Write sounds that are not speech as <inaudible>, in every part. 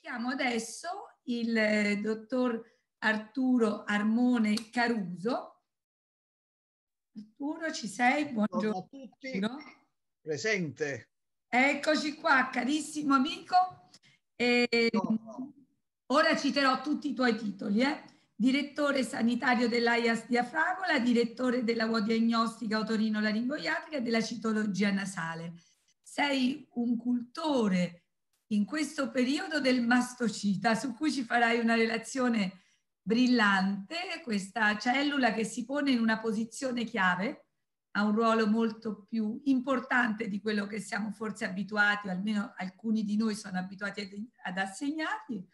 Chiamo adesso il eh, dottor Arturo Armone Caruso. Arturo, ci sei? Buongiorno a tutti. Presente. Eccoci qua, carissimo amico. E ehm, ora citerò tutti i tuoi titoli. Eh? Direttore sanitario dell'AIAS Diafragola, direttore della UO diagnostica otorino-laringoiatrica e della citologia nasale. Sei un cultore in questo periodo del mastocita, su cui ci farai una relazione brillante, questa cellula che si pone in una posizione chiave, ha un ruolo molto più importante di quello che siamo forse abituati, o almeno alcuni di noi sono abituati ad, ad assegnargli.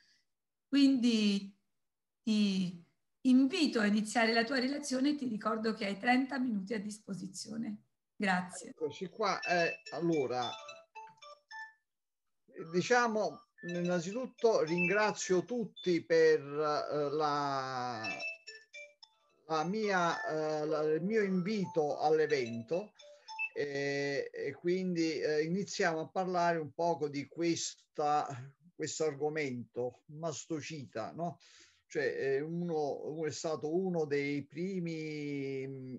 Quindi ti invito a iniziare la tua relazione e ti ricordo che hai 30 minuti a disposizione. Grazie. Eccoci qua. Eh, allora, diciamo, innanzitutto ringrazio tutti per eh, la, la mia, eh, la, il mio invito all'evento e, e quindi eh, iniziamo a parlare un poco di questa, questo argomento, mastocita, no? Cioè, eh, uno, uno è stato uno dei primi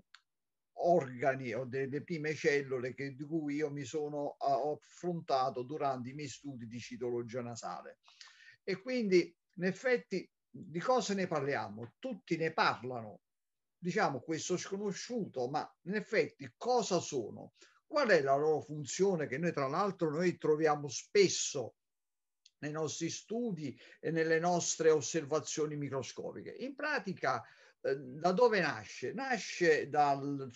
organi o delle prime cellule che, di cui io mi sono affrontato durante i miei studi di citologia nasale. E quindi, in effetti, di cosa ne parliamo? Tutti ne parlano, diciamo, questo sconosciuto, ma in effetti cosa sono? Qual è la loro funzione che noi, tra l'altro, noi troviamo spesso nei nostri studi e nelle nostre osservazioni microscopiche? In pratica, Ehm, da dove nasce? Nasce dal,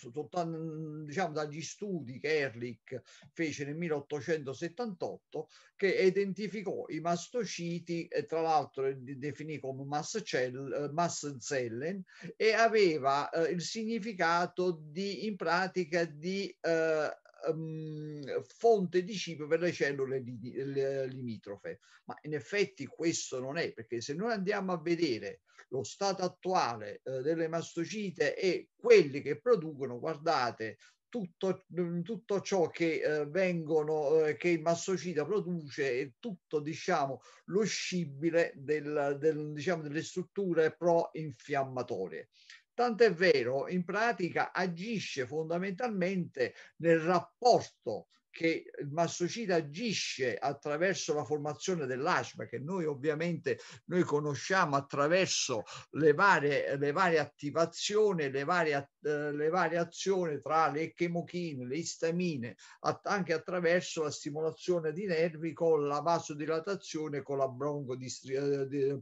diciamo, dagli studi che Ehrlich fece nel 1878 che identificò i mastociti, tra l'altro definì come mastcell, eh, mastzellen, e aveva eh, il significato di, in pratica di eh, um, fonte di cibo per le cellule li, le, limitrofe. Ma in effetti questo non è, perché se noi andiamo a vedere lo stato attuale eh, delle mastocite e quelli che producono, guardate, tutto, mm, tutto, ciò che eh, vengono eh, che il mastocita produce è tutto diciamo lo scibile del, del, diciamo, delle strutture pro-infiammatorie Tant'è vero, in pratica agisce fondamentalmente nel rapporto che il massocita agisce attraverso la formazione dell'asma che noi ovviamente noi conosciamo attraverso le varie, le varie attivazioni, le varie, eh, le varie azioni tra le chemochine, le istamine, anche attraverso la stimolazione di nervi con la vasodilatazione, con la broncodistri- eh,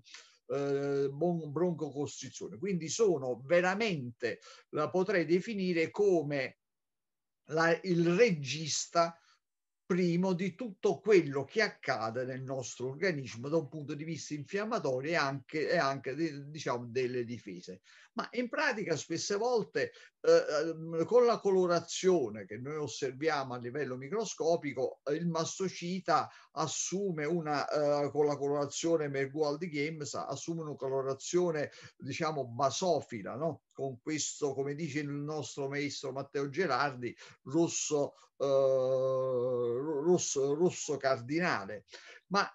eh, broncocostrizione. Quindi sono veramente, la potrei definire come la, il regista primo di tutto quello che accade nel nostro organismo da un punto di vista infiammatorio e anche, e anche diciamo, delle difese. Ma in pratica spesse volte eh, ehm, con la colorazione che noi osserviamo a livello microscopico, il mastocita assume una, eh, con la colorazione Mergual di Games, assume una colorazione diciamo basofila, no? con questo, come dice il nostro maestro Matteo Gerardi, rosso, eh, rosso, rosso cardinale. Ma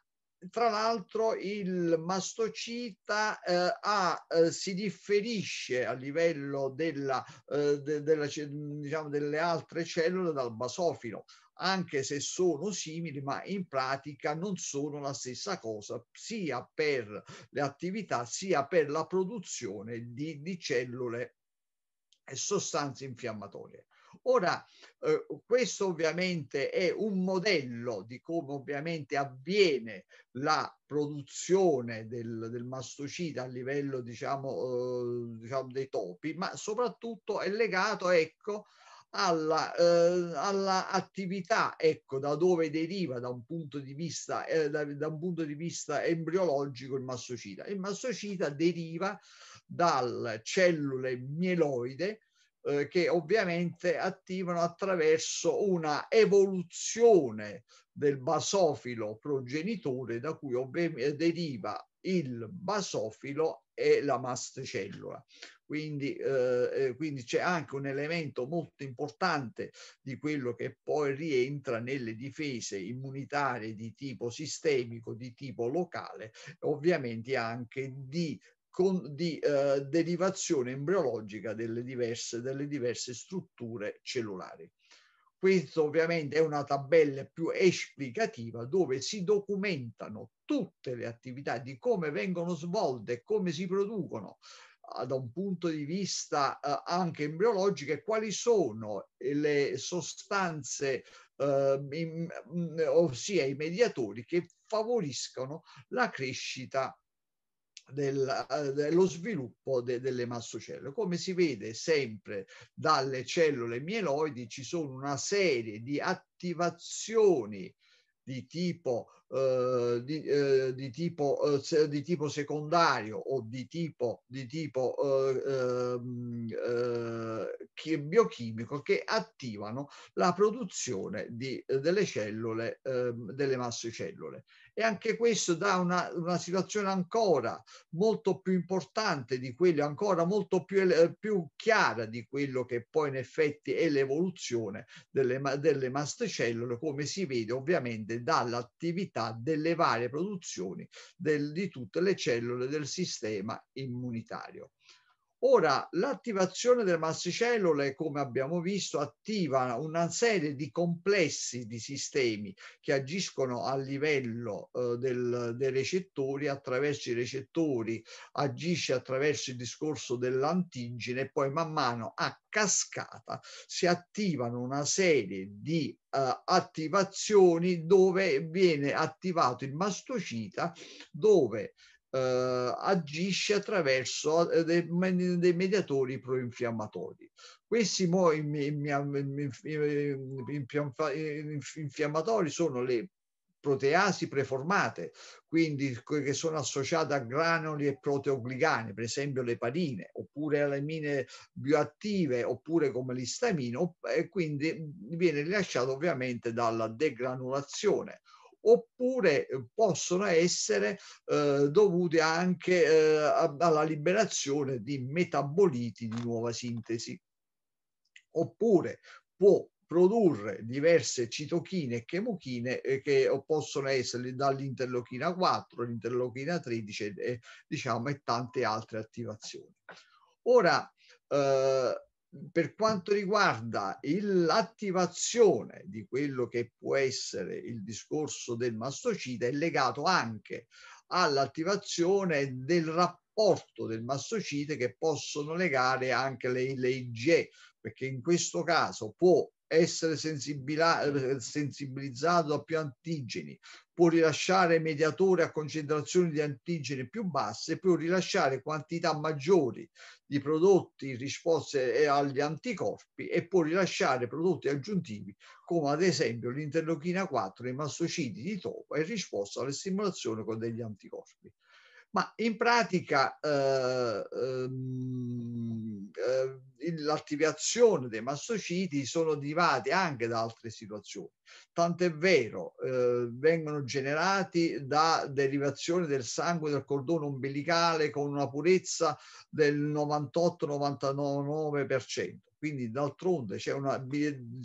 tra l'altro il mastocita eh, ha, eh, si differisce a livello della, eh, de, della, diciamo, delle altre cellule dal basofilo anche se sono simili, ma in pratica non sono la stessa cosa, sia per le attività sia per la produzione di, di cellule e sostanze infiammatorie. Ora, eh, questo ovviamente è un modello di come ovviamente avviene la produzione del, del mastocita a livello, diciamo, eh, diciamo, dei topi, ma soprattutto è legato, ecco, alla, eh, alla attività ecco, da dove deriva da un punto di vista, eh, da, da un punto di vista embriologico il mastocita. Il mastocita deriva dal cellule mieloide eh, che ovviamente attivano attraverso una evoluzione del basofilo progenitore da cui deriva il basofilo e la mastcellula. Quindi, eh, eh, quindi c'è anche un elemento molto importante di quello che poi rientra nelle difese immunitarie di tipo sistemico, di tipo locale, ovviamente anche di con, di eh, derivazione embriologica delle diverse, delle diverse strutture cellulari. Questo ovviamente è una tabella più esplicativa dove si documentano tutte le attività di come vengono svolte, come si producono ah, da un punto di vista eh, anche embriologico e quali sono le sostanze, eh, in, mm, ossia i mediatori che favoriscono la crescita del, eh, dello sviluppo de, delle massocellule. Come si vede sempre dalle cellule mieloidi ci sono una serie di attivazioni di tipo, eh, di, eh, di, tipo eh, di, tipo, secondario o di tipo, di tipo eh, ehm, eh, biochimico che attivano la produzione delle cellule, ehm, delle massocellule e anche questo dà una, una situazione ancora molto più importante di quello, ancora molto più, più, chiara di quello che poi in effetti è l'evoluzione delle, delle mastcellule, come si vede ovviamente dall'attività delle varie produzioni del, di tutte le cellule del sistema immunitario. Ora, l'attivazione delle massicellule, come abbiamo visto, attiva una serie di complessi di sistemi che agiscono a livello eh, del, dei recettori, attraverso i recettori agisce attraverso il discorso dell'antigene e poi man mano a cascata si attivano una serie di eh, attivazioni dove viene attivato il mastocita, dove eh, agisce attraverso eh, dei, dei mediatori proinfiammatori. Questi infiammatori sono le proteasi preformate, quindi che sono associate a granuli e proteogligani, per esempio le parine, oppure alle mine bioattive, oppure come l'istamino, e quindi viene rilasciato ovviamente dalla degranulazione oppure eh, possono essere eh, dovute anche eh, alla liberazione di metaboliti di nuova sintesi. Oppure può produrre diverse citochine e chemochine eh, che possono essere dall'interlochina 4, l'interlochina 13 e, eh, diciamo, e tante altre attivazioni. Ora, eh, per quanto riguarda l'attivazione di quello che può essere il discorso del mastocite è legato anche all'attivazione del rapporto del mastocite che possono legare anche le, le IgE, perché in questo caso può essere eh, sensibilizzato a più antigeni, può rilasciare mediatori a concentrazioni di antigeni più basse, può rilasciare quantità maggiori di prodotti in risposta eh, agli anticorpi e può rilasciare prodotti aggiuntivi come ad esempio l'interlochina 4, i mastocidi di topo in risposta alle stimolazioni con degli anticorpi ma in pratica eh, ehm, eh, l'attivazione dei mastociti sono derivate anche da altre situazioni. Tant'è vero, eh, vengono generati da derivazione del sangue del cordone umbilicale con una purezza del 98-99% quindi d'altronde c'è, una,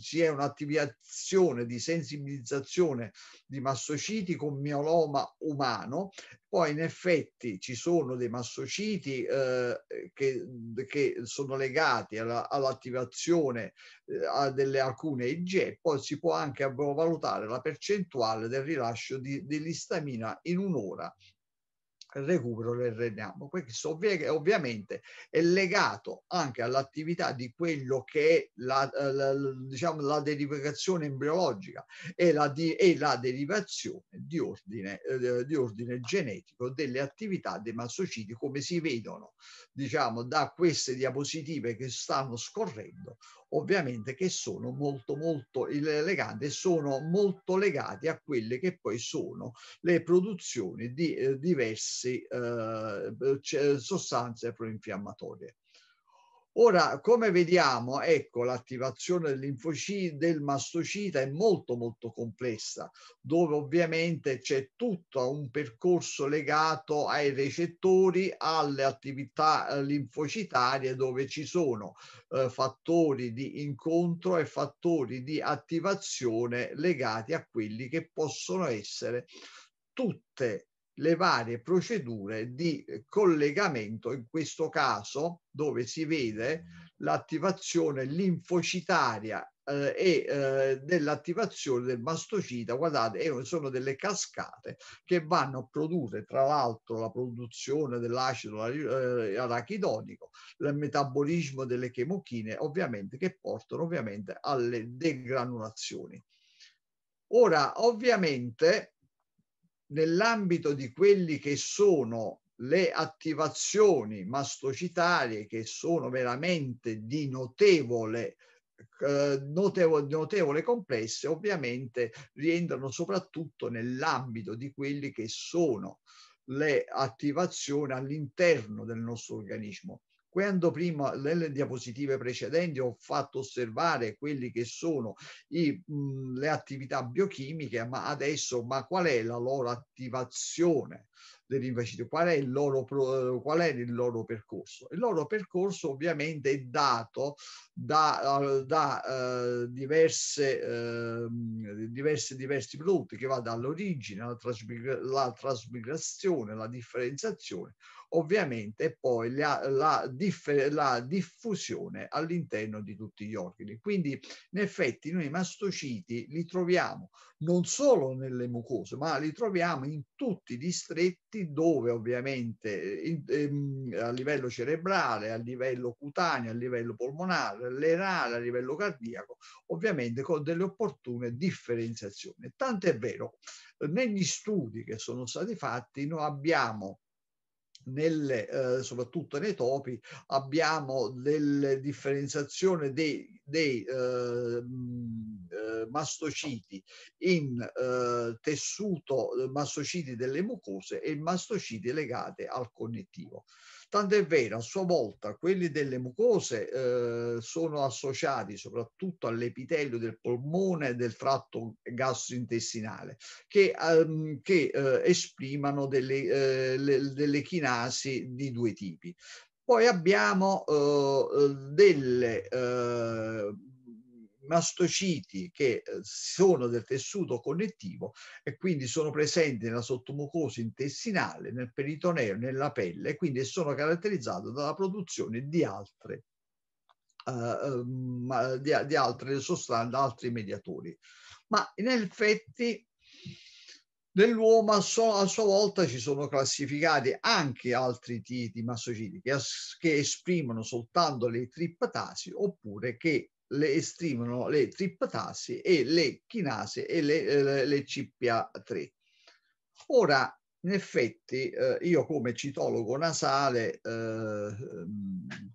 c'è un'attivazione di sensibilizzazione di mastociti con mioloma umano, poi in effetti ci sono dei mastociti eh, che, che, sono legati alla, all'attivazione eh, a delle alcune IgE, poi si può anche valutare la percentuale del rilascio di, dell'istamina in un'ora recupero del rename. Questo ovvi- ovviamente è legato anche all'attività di quello che è la, eh, la, la, diciamo, la derivazione embriologica e la, di, e la derivazione di ordine, eh, di ordine genetico delle attività dei massociti come si vedono diciamo, da queste diapositive che stanno scorrendo ovviamente che sono molto molto eleganti sono molto legati a quelle che poi sono le produzioni di eh, diverse eh, sostanze proinfiammatorie. Ora, come vediamo, ecco, l'attivazione del mastocita è molto molto complessa, dove ovviamente c'è tutto un percorso legato ai recettori, alle attività eh, linfocitarie, dove ci sono eh, fattori di incontro e fattori di attivazione legati a quelli che possono essere tutte le varie procedure di eh, collegamento, in questo caso dove si vede l'attivazione linfocitaria eh, e eh, dell'attivazione del mastocita. Guardate, sono delle cascate che vanno a produrre, tra l'altro, la produzione dell'acido eh, arachidonico, il metabolismo delle chemochine, ovviamente, che portano ovviamente alle degranulazioni. Ora, ovviamente, nell'ambito di quelli che sono le attivazioni mastocitarie che sono veramente di notevole eh, notevole, notevole complesse ovviamente rientrano soprattutto nell'ambito di quelli che sono le attivazioni all'interno del nostro organismo quando prima nelle diapositive precedenti ho fatto osservare quelli che sono i, mh, le attività biochimiche, ma adesso ma qual è la loro attivazione? dell'investito, qual è, il loro, qual è il loro percorso? Il loro percorso ovviamente è dato da, eh, da eh, diverse, eh, diverse, diversi prodotti che va dall'origine, alla trasmigra- la trasmigrazione, la differenziazione, ovviamente e poi la, la, differ- la, diffusione all'interno di tutti gli organi. Quindi in effetti noi mastociti li troviamo non solo nelle mucose, ma li troviamo in tutti i distretti dove ovviamente eh, ehm, a livello cerebrale, a livello cutaneo, a livello polmonare, renale, a livello cardiaco, ovviamente con delle opportune differenziazioni. Tanto è vero, negli studi che sono stati fatti noi abbiamo nelle, eh, soprattutto nei topi, abbiamo delle differenziazioni dei, dei eh, eh mastociti in eh, tessuto, eh, mastociti delle mucose e mastociti legate al connettivo. Tant'è vero, a sua volta, quelli delle mucose eh, sono associati soprattutto all'epitelio del polmone e del tratto gastrointestinale, che, ehm, che eh, esprimano delle, eh, le, delle chinasi di due tipi. Poi abbiamo eh, eh delle eh, mastociti che eh, sono del tessuto connettivo e quindi sono presenti nella sottomucosa intestinale, nel peritoneo, nella pelle e quindi sono caratterizzati dalla produzione di altre, uh, di, di altre sostanze, altri mediatori. Ma in effetti Nell'uomo a, so, a, sua volta ci sono classificati anche altri tipi di mastociti che, che, esprimono soltanto le triptasi oppure che le esprimono le triptasi e le chinasi e le, eh, le, le CPA3. Ora, in effetti, eh, io come citologo nasale eh,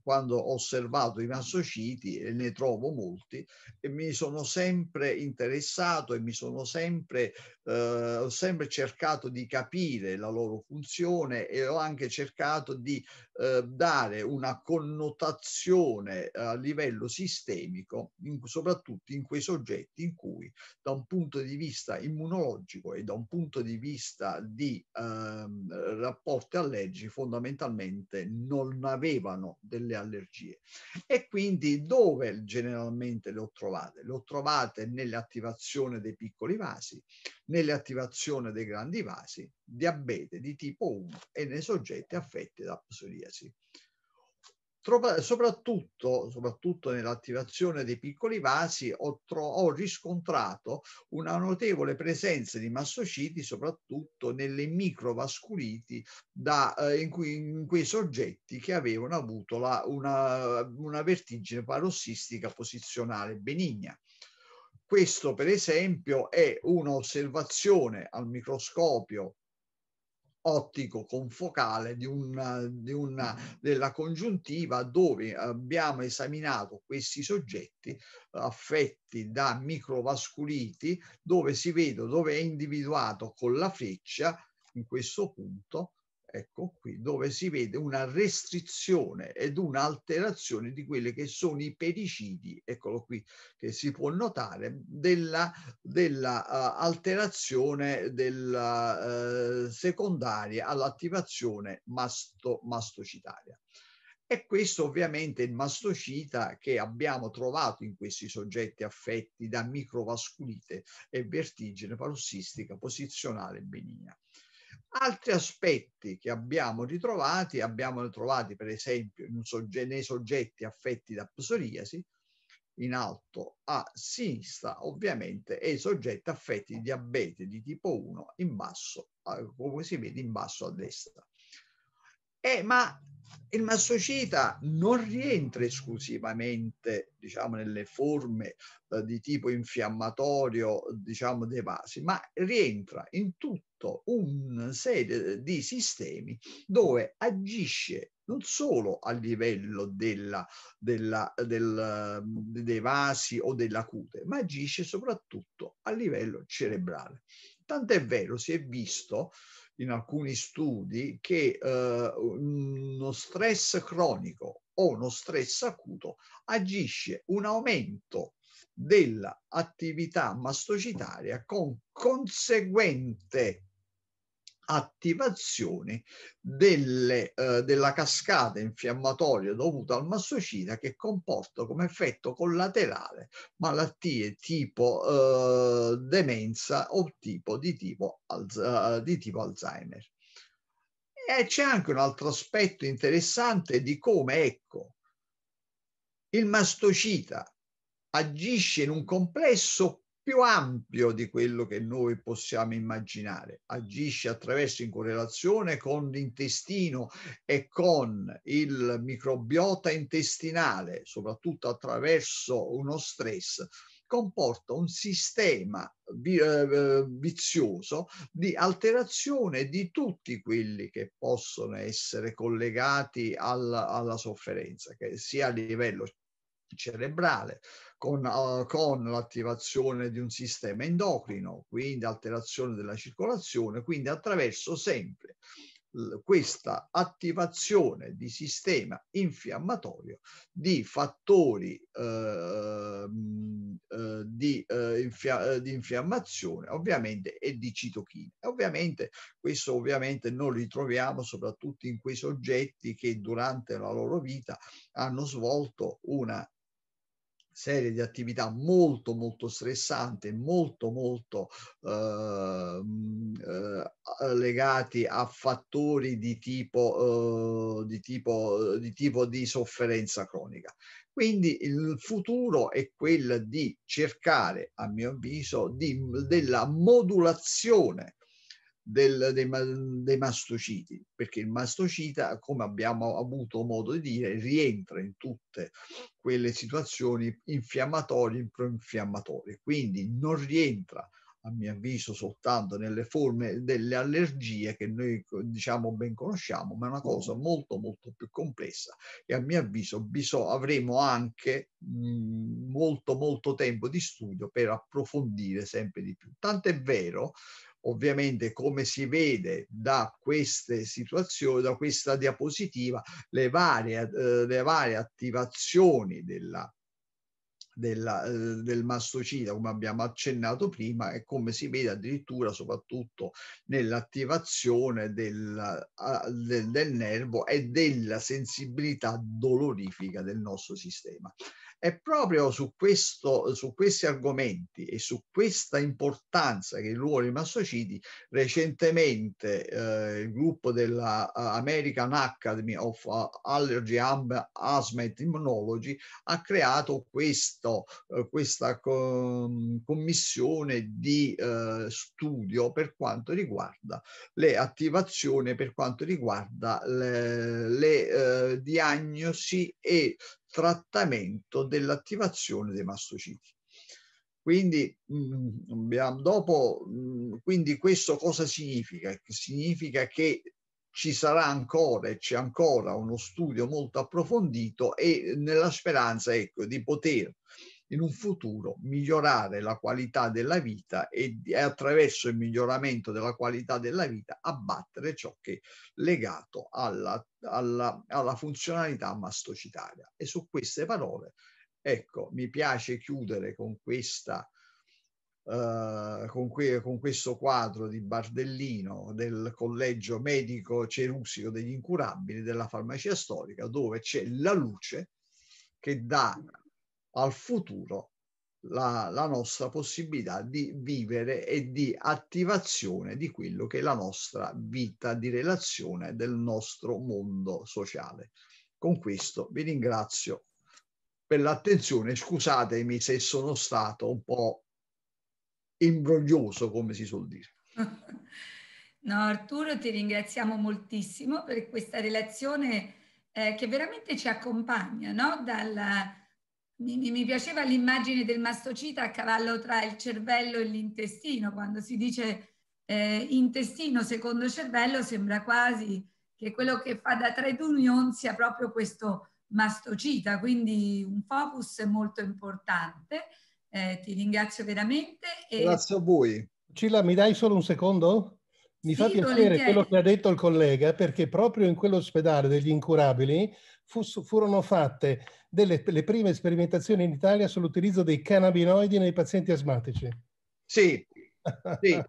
quando ho osservato i massociti e ne trovo molti e mi sono sempre interessato e mi sono sempre, eh, ho sempre cercato di capire la loro funzione e ho anche cercato di eh, dare una connotazione a livello sistemico, in, soprattutto in quei soggetti in cui da un punto di vista immunologico e da un punto di vista di eh, rapporti allergici fondamentalmente non avevano delle le allergie. E quindi dove generalmente le trovate? Le trovate nell'attivazione dei piccoli vasi, nell'attivazione dei grandi vasi, diabete di tipo 1 e nei soggetti affetti da psoriasi soprattutto, soprattutto nell'attivazione dei piccoli vasi ho, ho, riscontrato una notevole presenza di massociti soprattutto nelle microvasculiti da, eh, in, cui, in, quei soggetti che avevano avuto la, una, una vertigine parossistica posizionale benigna. Questo per esempio è un'osservazione al microscopio ottico confocale di una, di una, della congiuntiva dove abbiamo esaminato questi soggetti affetti da microvasculiti dove si vede dove è individuato con la freccia in questo punto ecco qui, dove si vede una restrizione ed un'alterazione di quelli che sono i pericidi, eccolo qui, che si può notare, della, della uh, alterazione uh, secondaria all'attivazione masto, mastocitaria. E questo ovviamente è il mastocita che abbiamo trovato in questi soggetti affetti da microvasculite e vertigine parossistica posizionale benigna. Altri aspetti che abbiamo ritrovati, abbiamo ritrovati per esempio sogge nei soggetti affetti da psoriasi, in alto a sinistra ovviamente, e i soggetti affetti di diabete di tipo 1 in basso, eh, come si vede in basso a destra. Eh, ma il massocita non rientra esclusivamente diciamo, nelle forme eh, di tipo infiammatorio diciamo, dei vasi, ma rientra in tutto un serie di sistemi dove agisce non solo a livello della, della, del, dei vasi o della cute, ma agisce soprattutto a livello cerebrale. Tant'è vero, si è visto in alcuni studi che eh, uno stress cronico o uno stress acuto agisce un aumento dell'attività mastocitaria con conseguente attivazione delle, eh, della cascata infiammatoria dovuta al mastocita che comporta come effetto collaterale malattie tipo eh, demenza o tipo di tipo, eh, di tipo Alzheimer. E c'è anche un altro aspetto interessante di come, ecco, il mastocita agisce in un complesso più ampio di quello che noi possiamo immaginare. Agisce attraverso in correlazione con l'intestino e con il microbiota intestinale, soprattutto attraverso uno stress, comporta un sistema eh, vizioso di alterazione di tutti quelli che possono essere collegati alla, alla sofferenza, che sia a livello cerebrale con, uh, con l'attivazione di un sistema endocrino, quindi alterazione della circolazione, quindi attraverso sempre questa attivazione di sistema infiammatorio di fattori eh, eh, di, eh, infia eh, di, infiammazione ovviamente e di citochine. Ovviamente questo ovviamente noi li troviamo soprattutto in quei soggetti che durante la loro vita hanno svolto una serie di attività molto molto stressante, molto molto eh, eh, legati a fattori di tipo, eh, di, tipo, di tipo di sofferenza cronica. Quindi il futuro è quello di cercare, a mio avviso, di, della modulazione del, dei, dei, mastociti, perché il mastocita, come abbiamo avuto modo di dire, rientra in tutte quelle situazioni infiammatorie e proinfiammatorie, quindi non rientra a mio avviso soltanto nelle forme delle allergie che noi diciamo ben conosciamo, ma è una cosa molto molto più complessa e a mio avviso bisog- avremo anche mh, molto molto tempo di studio per approfondire sempre di più. Tant'è vero Ovviamente, come si vede da queste situazioni, da questa diapositiva, le varie, eh, le varie attivazioni della, della, eh, del mastocita, come abbiamo accennato prima, e come si vede addirittura soprattutto nell'attivazione del, del, del nervo e della sensibilità dolorifica del nostro sistema. È proprio su, questo, su questi argomenti e su questa importanza che il ruolo dei mastocidi, recentemente eh, il gruppo della eh, American Academy of eh, Allergy, and Asthma and Immunology ha creato questo, uh, questa com mm, commissione di studio per quanto riguarda le attivazioni, per quanto riguarda le, le diagnosi e trattamento dell'attivazione dei mastociti. Quindi, mh, mm, dopo, mh, mm, quindi questo cosa significa? Significa che ci sarà ancora e c'è ancora uno studio molto approfondito e nella speranza ecco, di poter in un futuro migliorare la qualità della vita e, attraverso il miglioramento della qualità della vita abbattere ciò che è legato alla, alla, alla funzionalità mastocitaria. E su queste parole, ecco, mi piace chiudere con questa... Uh, con, que- con, questo quadro di Bardellino del collegio medico cerusico degli incurabili della farmacia storica, dove c'è la luce che dà al futuro la, la, nostra possibilità di vivere e di attivazione di quello che è la nostra vita di relazione del nostro mondo sociale. Con questo vi ringrazio per l'attenzione. Scusatemi se sono stato un po' imbroglioso, come si suol dire. <laughs> No, Arturo, ti ringraziamo moltissimo per questa relazione eh, che veramente ci accompagna no? dalla mi, mi, piaceva l'immagine del mastocita a cavallo tra il cervello e l'intestino, quando si dice eh, intestino secondo cervello sembra quasi che quello che fa da trade union sia proprio questo mastocita, quindi un focus molto importante. Eh, ti ringrazio veramente. E... Grazie a voi. Cilla, mi dai solo un secondo? Mi fa piacere quello che ha detto il collega perché proprio in quell'ospedale degli incurabili fu, furono fatte delle, le prime sperimentazioni in Italia sull'utilizzo dei cannabinoidi nei pazienti asmatici. Sì, <laughs> sì.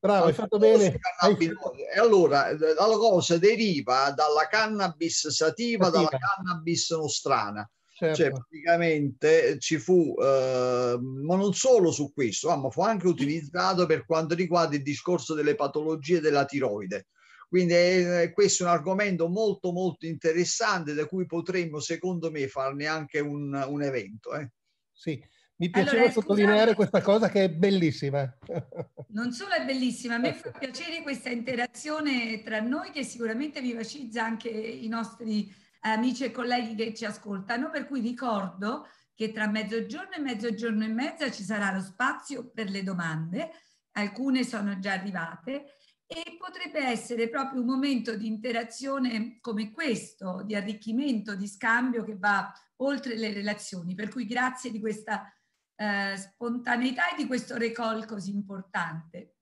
Bravo, hai fatto bene. E allora eh, la cosa deriva dalla cannabis sativa, sativa. dalla cannabis nostrana. Cioè, certo. Cioè, praticamente eh, ci fu, eh, ma non solo su questo, ah, ma fu anche utilizzato per quanto riguarda il discorso delle patologie della tiroide. Quindi eh, questo è un argomento molto molto interessante da cui potremmo, secondo me, farne anche un, un evento. Eh. Sì, mi piaceva allora, sottolineare questa cosa che è bellissima. <laughs> Non solo è bellissima, a me fa ecco. piacere questa interazione tra noi che sicuramente vivacizza anche i nostri amici e colleghi che ci ascoltano, per cui ricordo che tra mezzogiorno e mezzogiorno e mezza ci sarà lo spazio per le domande, alcune sono già arrivate e potrebbe essere proprio un momento di interazione come questo, di arricchimento, di scambio che va oltre le relazioni, per cui grazie di questa eh, spontaneità e di questo recall così importante.